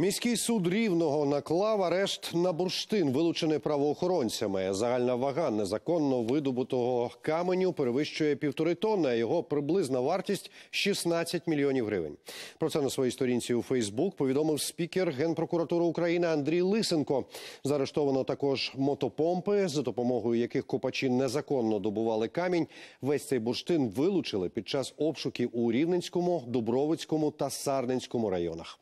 Міський суд рівного наклав арешт на бурштин, вилучений правоохоронцями. Загальна вага незаконно видобутого каменю перевищує півтори тонни. а Його приблизна вартість 16 мільйонів гривень. Про це на своїй сторінці у Фейсбук повідомив спікер генпрокуратури України Андрій Лисенко. Заарештовано також мотопомпи, за допомогою яких копачі незаконно добували камінь. Весь цей бурштин вилучили під час обшуків у Рівненському, Дубровицькому та Сарненському районах.